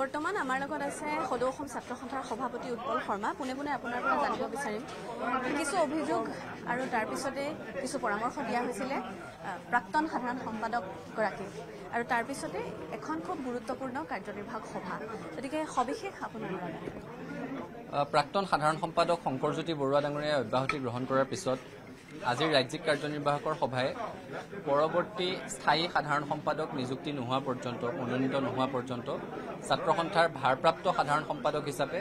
বৰ্তমান আমাৰ লগত আছে সদৌ অসম ছাত্ৰ সন্থাৰ সভাপতি উৎপল শৰ্মা পোনে পোনে আপোনাৰ পৰা জানিব বিচাৰিম কিছু অভিযোগ আৰু তাৰপিছতে কিছু পৰামৰ্শ দিয়া হৈছিলে প্ৰাক্তন সাধাৰণ সম্পাদকগৰাকীক আৰু তাৰপিছতে এখন খুব গুৰুত্বপূৰ্ণ কাৰ্যনিৰ্বাহক সভা গতিকে সবিশেষ আপোনাৰ প্ৰাক্তন সাধাৰণ সম্পাদক শংকৰজ্যোতি বৰুৱা ডাঙৰীয়াই অব্যাহতি গ্ৰহণ কৰাৰ পিছত আজিৰ ৰাজ্যিক কাৰ্যনিৰ্বাহকৰ সভাই পৰৱৰ্তী স্থায়ী সাধাৰণ সম্পাদক নিযুক্তি নোহোৱা পৰ্যন্ত মনোনীত নোহোৱা পৰ্যন্ত ছাত্ৰ সন্থাৰ ভাৰপ্ৰাপ্ত সাধাৰণ সম্পাদক হিচাপে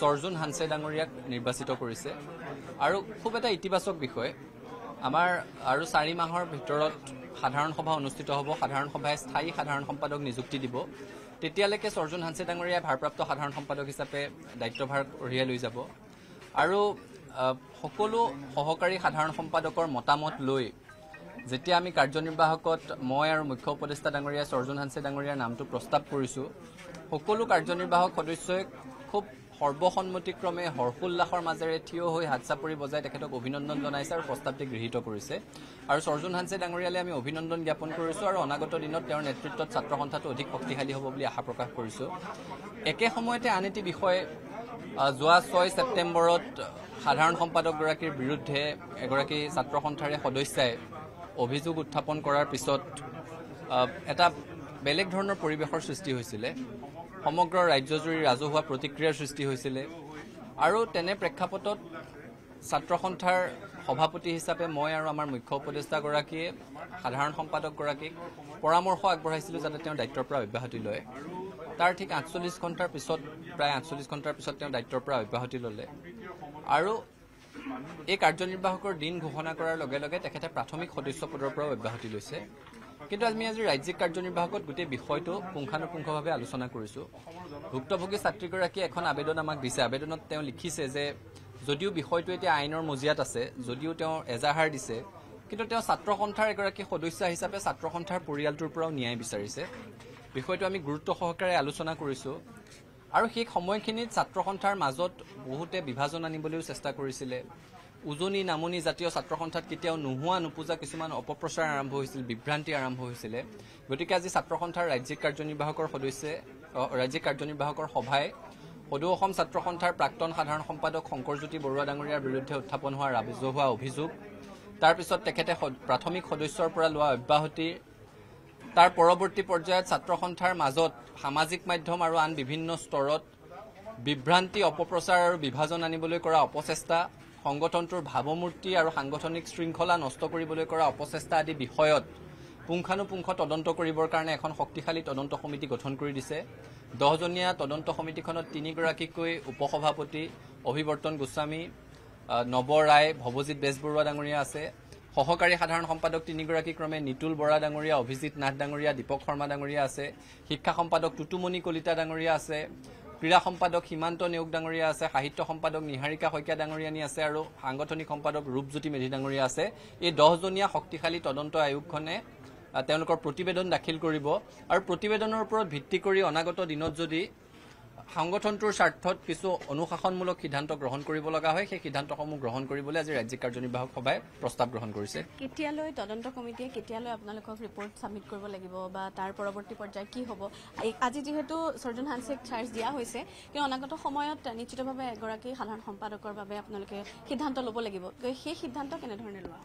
চৰজুন হানছে ডাঙৰীয়াক নিৰ্বাচিত কৰিছে আৰু খুব এটা ইতিবাচক বিষয় আমাৰ আৰু চাৰি মাহৰ ভিতৰত সাধাৰণ সভা অনুষ্ঠিত হ'ব সাধাৰণ সভাই স্থায়ী সাধাৰণ সম্পাদক নিযুক্তি দিব তেতিয়ালৈকে চৰজুন হানছে ডাঙৰীয়াই ভাৰপ্ৰাপ্ত সাধাৰণ সম্পাদক হিচাপে দায়িত্বভাৰ কঢ়িয়াই লৈ যাব আৰু সকলো সহকাৰী সাধাৰণ সম্পাদকৰ মতামত লৈ যেতিয়া আমি কাৰ্যনিৰ্বাহকত মই আৰু মুখ্য উপদেষ্টা ডাঙৰীয়া সৰ্জন হাঞ্চে ডাঙৰীয়াৰ নামটো প্ৰস্তাৱ কৰিছোঁ সকলো কাৰ্যনিৰ্বাহক সদস্যই খুব সৰ্বসন্মতিক্ৰমে হৰ্ষোল্লাসৰ মাজেৰে থিয় হৈ হাত চাপৰি বজাই তেখেতক অভিনন্দন জনাইছে আৰু প্ৰস্তাৱটি গৃহীত কৰিছে আৰু সৰ্জুন হাঞ্চে ডাঙৰীয়ালৈ আমি অভিনন্দন জ্ঞাপন কৰিছোঁ আৰু অনাগত দিনত তেওঁৰ নেতৃত্বত ছাত্ৰ সন্থাটো অধিক শক্তিশালী হ'ব বুলি আশা প্ৰকাশ কৰিছোঁ একে সময়তে আন এটি বিষয় যোৱা ছয় ছেপ্টেম্বৰত সাধাৰণ সম্পাদকগৰাকীৰ বিৰুদ্ধে এগৰাকী ছাত্ৰ সন্থাৰে সদস্যাই অভিযোগ উত্থাপন কৰাৰ পিছত এটা বেলেগ ধৰণৰ পৰিৱেশৰ সৃষ্টি হৈছিলে সমগ্ৰ ৰাজ্যজুৰি ৰাজহুৱা প্ৰতিক্ৰিয়াৰ সৃষ্টি হৈছিলে আৰু তেনে প্ৰেক্ষাপটত ছাত্ৰ সন্থাৰ সভাপতি হিচাপে মই আৰু আমাৰ মুখ্য উপদেষ্টাগৰাকীয়ে সাধাৰণ সম্পাদকগৰাকীক পৰামৰ্শ আগবঢ়াইছিলোঁ যাতে তেওঁ দায়িত্বৰ পৰা অব্যাহতি লয় তাৰ ঠিক আঠচল্লিছ ঘণ্টাৰ পিছত প্ৰায় আঠচল্লিছ ঘণ্টাৰ পিছত তেওঁ দায়িত্বৰ পৰা অব্যাহতি ললে আৰু এই কাৰ্যনিৰ্বাহকৰ দিন ঘোষণা কৰাৰ লগে লগে তেখেতে প্ৰাথমিক সদস্য পদৰ পৰাও অব্যাহতি লৈছে কিন্তু আমি আজি ৰাজ্যিক কাৰ্যনিৰ্বাহকত গোটেই বিষয়টো পুংখানুপুংখভাৱে আলোচনা কৰিছোঁ ভুক্তভোগী ছাত্ৰীগৰাকীয়ে এখন আবেদন আমাক দিছে আবেদনত তেওঁ লিখিছে যে যদিও বিষয়টো এতিয়া আইনৰ মজিয়াত আছে যদিও তেওঁ এজাহাৰ দিছে কিন্তু তেওঁ ছাত্ৰ সন্থাৰ এগৰাকী সদস্য হিচাপে ছাত্ৰ সন্থাৰ পৰিয়ালটোৰ পৰাও ন্যায় বিচাৰিছে বিষয়টো আমি গুৰুত্ব সহকাৰে আলোচনা কৰিছোঁ আৰু সেই সময়খিনিত ছাত্ৰ সন্থাৰ মাজত বহুতে বিভাজন আনিবলৈও চেষ্টা কৰিছিলে উজনি নামনি জাতীয় ছাত্ৰ সন্থাত কেতিয়াও নোহোৱা নোপোজা কিছুমান অপপ্ৰচাৰ আৰম্ভ হৈছিল বিভ্ৰান্তি আৰম্ভ হৈছিলে গতিকে আজি ছাত্ৰ সন্থাৰ ৰাজ্যিক কাৰ্যনিৰ্বাহকৰ সদস্যে ৰাজ্যিক কাৰ্যনিৰ্বাহকৰ সভাই সদৌ অসম ছাত্ৰ সন্থাৰ প্ৰাক্তন সাধাৰণ সম্পাদক শংকৰজ্যোতি বৰুৱা ডাঙৰীয়াৰ বিৰুদ্ধে উত্থাপন হোৱা ৰাজহুৱা অভিযোগ তাৰপিছত তেখেতে প্ৰাথমিক সদস্যৰ পৰা লোৱা অব্যাহতি তাৰ পৰৱৰ্তী পৰ্যায়ত ছাত্ৰ সন্থাৰ মাজত সামাজিক মাধ্যম আৰু আন বিভিন্ন স্তৰত বিভ্ৰান্তি অপপ্ৰচাৰ আৰু বিভাজন আনিবলৈ কৰা অপচেষ্টা সংগঠনটোৰ ভাৱমূৰ্তি আৰু সাংগঠনিক শৃংখলা নষ্ট কৰিবলৈ কৰা অপচেষ্টা আদি বিষয়ত পুংখানুপুংখ তদন্ত কৰিবৰ কাৰণে এখন শক্তিশালী তদন্ত সমিতি গঠন কৰি দিছে দহজনীয়া তদন্ত সমিতিখনত তিনিগৰাকীকৈ উপসভাপতি অভিৱৰ্তন গোস্বামী নৱ ৰায় ভৱজিৎ বেজবৰুৱা ডাঙৰীয়া আছে সহকাৰী সাধাৰণ সম্পাদক তিনিগৰাকী ক্ৰমে নিতুল বৰা ডাঙৰীয়া অভিজিৎ নাথ ডাঙৰীয়া দীপক শৰ্মা ডাঙৰীয়া আছে শিক্ষা সম্পাদক টুটুমণি কলিতা ডাঙৰীয়া আছে ক্ৰীড়া সম্পাদক সীমান্ত নেওগ ডাঙৰীয়া আছে সাহিত্য সম্পাদক নিহাৰিকা শইকীয়া ডাঙৰীয়ানী আছে আৰু সাংগঠনিক সম্পাদক ৰূপজ্যোতি মেধি ডাঙৰীয়া আছে এই দহজনীয়া শক্তিশালী তদন্ত আয়োগখনে তেওঁলোকৰ প্ৰতিবেদন দাখিল কৰিব আৰু প্ৰতিবেদনৰ ওপৰত ভিত্তি কৰি অনাগত দিনত যদি সংগঠনটোৰ স্বাৰ্থত কিছু অনুশাসনমূলক সিদ্ধান্ত গ্ৰহণ কৰিব লগা হয় সেই সিদ্ধান্তসমূহ গ্ৰহণ কৰিবলৈ আজি ৰাজ্যিক কাৰ্যনিৰ্বাহক সভাই প্ৰস্তাৱ গ্ৰহণ কৰিছে কেতিয়ালৈ তদন্ত কমিটিয়ে কেতিয়ালৈ আপোনালোকক ৰিপৰ্ট ছাবমিট কৰিব লাগিব বা তাৰ পৰৱৰ্তী পৰ্যায় কি হ'ব আজি যিহেতু ছৰ্জন হানছেক চাৰ্জ দিয়া হৈছে কিন্তু অনাগত সময়ত নিশ্চিতভাৱে এগৰাকী সাধাৰণ সম্পাদকৰ বাবে আপোনালোকে সিদ্ধান্ত ল'ব লাগিব সেই সিদ্ধান্ত কেনেধৰণে লোৱা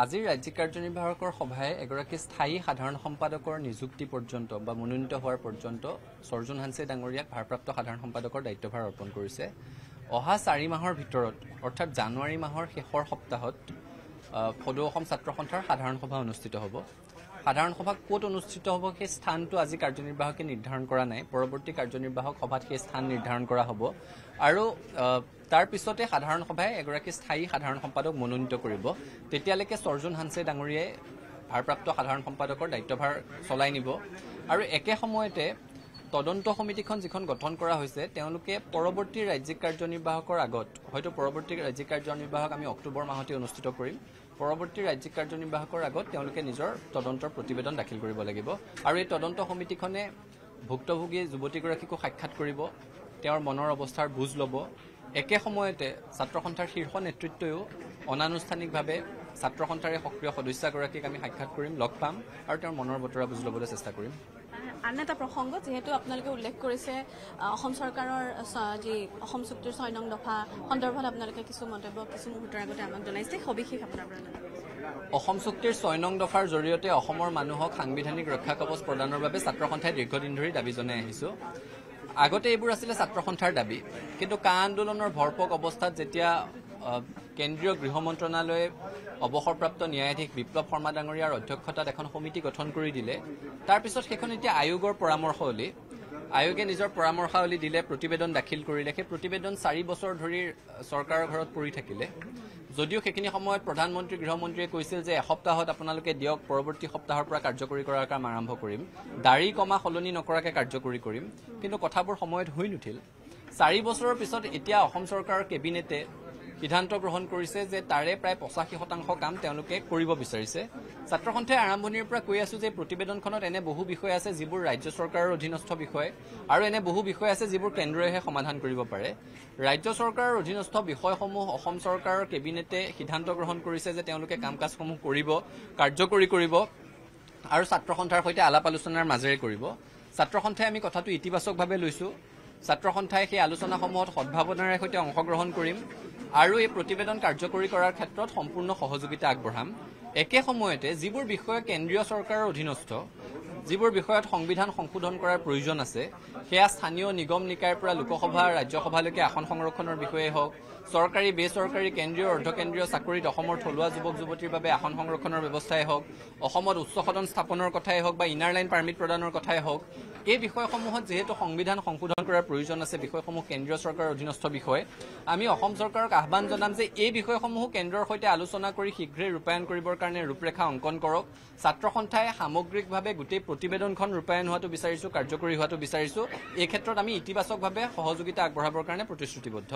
আজিৰ ৰাজ্যিক কাৰ্যনিৰ্বাহকৰ সভাই এগৰাকী স্থায়ী সাধাৰণ সম্পাদকৰ নিযুক্তি পৰ্যন্ত বা মনোনীত হোৱাৰ পৰ্যন্ত সৰজুন হানছে ডাঙৰীয়াক ভাৰপ্ৰাপ্ত সাধাৰণ সম্পাদকৰ দায়িত্বভাৰ অৰ্পণ কৰিছে অহা চাৰি মাহৰ ভিতৰত অৰ্থাৎ জানুৱাৰী মাহৰ শেষৰ সপ্তাহত সদৌ অসম ছাত্ৰ সন্থাৰ সাধাৰণ সভা অনুষ্ঠিত হ'ব সাধাৰণ সভা কত অনুষ্ঠিত হ'ব সেই স্থানটো আজি কাৰ্যনিৰ্বাহকে নিৰ্ধাৰণ কৰা নাই পৰৱৰ্তী কাৰ্যনিৰ্বাহক সভাত সেই স্থান নিৰ্ধাৰণ কৰা হ'ব আৰু তাৰ পিছতে সাধাৰণ সভাই এগৰাকী স্থায়ী সাধাৰণ সম্পাদক মনোনীত কৰিব তেতিয়ালৈকে চৰ্জুন হানছে ডাঙৰীয়াই ভাৰপ্ৰাপ্ত সাধাৰণ সম্পাদকৰ দায়িত্বভাৰ চলাই নিব আৰু একে সময়তে তদন্ত সমিতিখন যিখন গঠন কৰা হৈছে তেওঁলোকে পৰৱৰ্তী ৰাজ্যিক কাৰ্যনিৰ্বাহকৰ আগত হয়তো পৰৱৰ্তী ৰাজ্যিক কাৰ্যনিৰ্বাহক আমি অক্টোবৰ মাহতে অনুষ্ঠিত কৰিম পৰৱৰ্তী ৰাজ্যিক কাৰ্যনিৰ্বাহকৰ আগত তেওঁলোকে নিজৰ তদন্তৰ প্ৰতিবেদন দাখিল কৰিব লাগিব আৰু এই তদন্ত সমিতিখনে ভুক্তভোগী যুৱতীগৰাকীকো সাক্ষাৎ কৰিব তেওঁৰ মনৰ অৱস্থাৰ বুজ ল'ব একে সময়তে ছাত্ৰ সন্থাৰ শীৰ্ষ নেতৃত্বইও অনানুষ্ঠানিকভাৱে ছাত্ৰ সন্থাৰে সক্ৰিয় সদস্যাগৰাকীক আমি সাক্ষাৎ কৰিম লগ পাম আৰু তেওঁৰ মনৰ বতৰা বুজ ল'বলৈ চেষ্টা কৰিম আন এটা প্ৰসংগ যিহেতু আপোনালোকে উল্লেখ কৰিছে অসম চৰকাৰৰ যি অসম চুক্তিৰ ছয় নং দফা সন্দৰ্ভত আপোনালোকে কিছু মন্তব্য কিছু মুহূৰ্তৰ আগতে আমাক জনাইছে সবিশেষ আপোনাৰ পৰা অসম চুক্তিৰ ছয় নং দফাৰ জৰিয়তে অসমৰ মানুহক সাংবিধানিক ৰক্ষা কবচ প্ৰদানৰ বাবে ছাত্ৰ সন্থাই দীৰ্ঘদিন ধৰি দাবী জনাই আহিছো আগতে এইবোৰ আছিলে ছাত্ৰ সন্থাৰ দাবী কিন্তু কা আন্দোলনৰ ভৰপক অৱস্থাত যেতিয়া কেন্দ্ৰীয় গৃহ মন্ত্ৰণালয়ে অৱসৰপ্ৰাপ্ত ন্যায়াধীশ বিপ্লৱ শৰ্মা ডাঙৰীয়াৰ অধ্যক্ষতাত এখন সমিতি গঠন কৰি দিলে তাৰপিছত সেইখন এতিয়া আয়োগৰ পৰামৰ্শৱলী আয়োগে নিজৰ পৰামৰ্শাৱলী দিলে প্ৰতিবেদন দাখিল কৰিলে সেই প্ৰতিবেদন চাৰি বছৰ ধৰি চৰকাৰৰ ঘৰত পৰি থাকিলে যদিও সেইখিনি সময়ত প্ৰধানমন্ত্ৰী গৃহমন্ত্ৰীয়ে কৈছিল যে এসপ্তাহত আপোনালোকে দিয়ক পৰৱৰ্তী সপ্তাহৰ পৰা কাৰ্যকৰী কৰাৰ কাম আৰম্ভ কৰিম দাড়ী কমা সলনি নকৰাকৈ কাৰ্যকৰী কৰিম কিন্তু কথাবোৰ সময়ত হৈ নুঠিল চাৰি বছৰৰ পিছত এতিয়া অসম চৰকাৰৰ কেবিনেটে সিদ্ধান্ত গ্ৰহণ কৰিছে যে তাৰে প্ৰায় পঁচাশী শতাংশ কাম তেওঁলোকে কৰিব বিচাৰিছে ছাত্ৰসন্থাই আৰম্ভণিৰ পৰা কৈ আছো যে প্ৰতিবেদনখনত এনে বহু বিষয় আছে যিবোৰ ৰাজ্য চৰকাৰৰ অধীনস্থ বিষয় আৰু এনে বহু বিষয় আছে যিবোৰ কেন্দ্ৰইহে সমাধান কৰিব পাৰে ৰাজ্য চৰকাৰৰ অধীনস্থ বিষয়সমূহ অসম চৰকাৰৰ কেবিনেটে সিদ্ধান্ত গ্ৰহণ কৰিছে যে তেওঁলোকে কাম কাজসমূহ কৰিব কাৰ্যকৰী কৰিব আৰু ছাত্ৰ সন্থাৰ সৈতে আলাপ আলোচনাৰ মাজেৰে কৰিব ছাত্ৰ সন্থাই আমি কথাটো ইতিবাচকভাৱে লৈছোঁ ছাত্ৰ সন্থাই সেই আলোচনাসমূহত সদ্ভাৱনাৰে সৈতে অংশগ্ৰহণ কৰিম আৰু এই প্ৰতিবেদন কাৰ্যকৰী কৰাৰ ক্ষেত্ৰত সম্পূৰ্ণ সহযোগিতা আগবঢ়াম একে সময়তে যিবোৰ বিষয়ে কেন্দ্ৰীয় চৰকাৰৰ অধীনস্থ যিবোৰ বিষয়ত সংবিধান সংশোধন কৰাৰ প্ৰয়োজন আছে সেয়া স্থানীয় নিগম নিকায়ৰ পৰা লোকসভা ৰাজ্যসভালৈকে আসন সংৰক্ষণৰ বিষয়ে হওক চৰকাৰী বেচৰকাৰী কেন্দ্ৰীয় অৰ্ধকেন্দ্ৰীয় চাকৰিত অসমৰ থলুৱা যুৱক যুৱতীৰ বাবে আসন সংৰক্ষণৰ ব্যৱস্থাই হওক অসমত উচ্চ সদন স্থাপনৰ কথাই হওক বা ইনাৰ লাইন পাৰ্মিট প্ৰদানৰ কথাই হওক এই বিষয়সমূহত যিহেতু সংবিধান সংশোধন কৰাৰ প্ৰয়োজন আছে বিষয়সমূহ কেন্দ্ৰীয় চৰকাৰৰ অধীনস্থ বিষয় আমি অসম চৰকাৰক আহ্বান জনাম যে এই বিষয়সমূহ কেন্দ্ৰৰ সৈতে আলোচনা কৰি শীঘ্ৰেই ৰূপায়ণ কৰিবৰ কাৰণে ৰূপৰেখা অংকন কৰক ছাত্ৰ সন্থাই সামগ্ৰিকভাৱে গোটেই প্ৰতিবেদনখন ৰূপায়ণ হোৱাটো বিচাৰিছো কাৰ্যকৰী হোৱাটো বিচাৰিছো এই ক্ষেত্ৰত আমি ইতিবাচকভাৱে সহযোগিতা আগবঢ়াবৰ কাৰণে প্ৰতিশ্ৰুতিবদ্ধ